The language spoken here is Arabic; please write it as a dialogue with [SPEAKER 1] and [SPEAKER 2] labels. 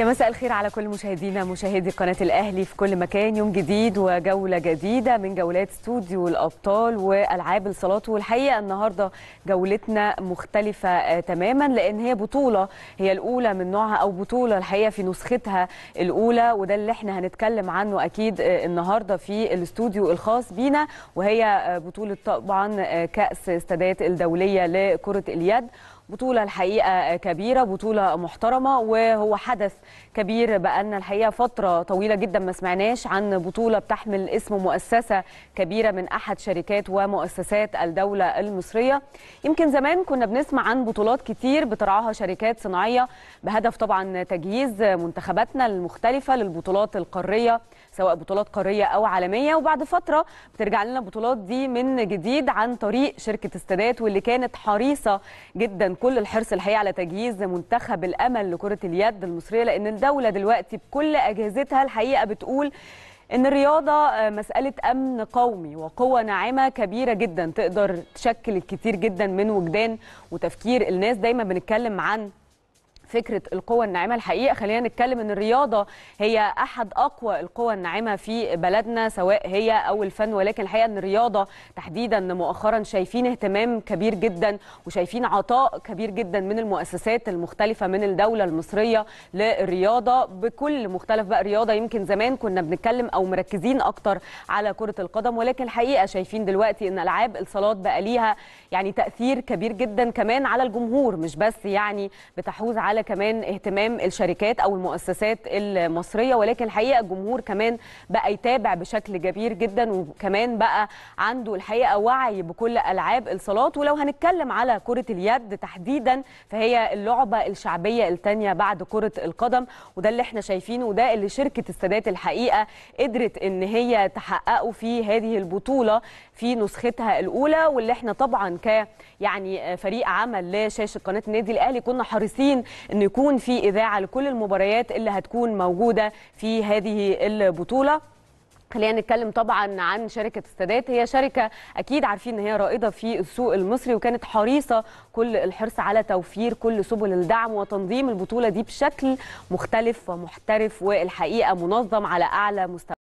[SPEAKER 1] يا مساء الخير على كل مشاهدينا مشاهدي قناة الأهلي في كل مكان يوم جديد وجولة جديدة من جولات استوديو الأبطال وألعاب الصالات والحقيقة النهاردة جولتنا مختلفة آه، تماما لأن هي بطولة هي الأولى من نوعها أو بطولة الحقيقة في نسختها الأولى وده اللي احنا هنتكلم عنه أكيد آه، النهاردة في الاستوديو الخاص بينا وهي آه، بطولة طبعا كأس استادات الدولية لكرة اليد بطولة الحقيقة كبيرة بطولة محترمة وهو حدث كبير بأن الحقيقة فترة طويلة جدا ما سمعناش عن بطولة بتحمل اسم مؤسسة كبيرة من أحد شركات ومؤسسات الدولة المصرية يمكن زمان كنا بنسمع عن بطولات كتير بترعاها شركات صناعية بهدف طبعا تجهيز منتخباتنا المختلفة للبطولات القارية سواء بطولات قارية أو عالمية وبعد فترة بترجع لنا البطولات دي من جديد عن طريق شركة استادات واللي كانت حريصة جدا كل الحرص الحقيقه على تجهيز منتخب الامل لكره اليد المصريه لان الدوله دلوقتي بكل اجهزتها الحقيقه بتقول ان الرياضه آه، مساله امن قومي وقوه ناعمه كبيره جدا تقدر تشكل الكثير جدا من وجدان وتفكير الناس دايما بنتكلم عن فكره القوه الناعمه الحقيقه خلينا نتكلم ان الرياضه هي احد اقوى القوى الناعمه في بلدنا سواء هي او الفن ولكن الحقيقه ان الرياضه تحديدا مؤخرا شايفين اهتمام كبير جدا وشايفين عطاء كبير جدا من المؤسسات المختلفه من الدوله المصريه للرياضه بكل مختلف بقى رياضه يمكن زمان كنا بنتكلم او مركزين اكتر على كره القدم ولكن الحقيقه شايفين دلوقتي ان العاب الصالات بقى ليها يعني تاثير كبير جدا كمان على الجمهور مش بس يعني بتحوز على كمان اهتمام الشركات او المؤسسات المصريه ولكن الحقيقه الجمهور كمان بقى يتابع بشكل كبير جدا وكمان بقى عنده الحقيقه وعي بكل العاب الصالات ولو هنتكلم على كره اليد تحديدا فهي اللعبه الشعبيه الثانيه بعد كره القدم وده اللي احنا شايفينه وده اللي شركه السادات الحقيقه قدرت ان هي تحققه في هذه البطوله في نسختها الاولى واللي احنا طبعا ك يعني فريق عمل لشاشه قناه النادي الاهلي كنا حريصين أن يكون في إذاعة لكل المباريات اللي هتكون موجودة في هذه البطولة خلينا نتكلم طبعا عن شركه السادات هي شركه اكيد عارفين ان هي رائده في السوق المصري وكانت حريصه كل الحرص على توفير كل سبل الدعم وتنظيم البطوله دي بشكل مختلف ومحترف والحقيقه منظم على اعلى مستوى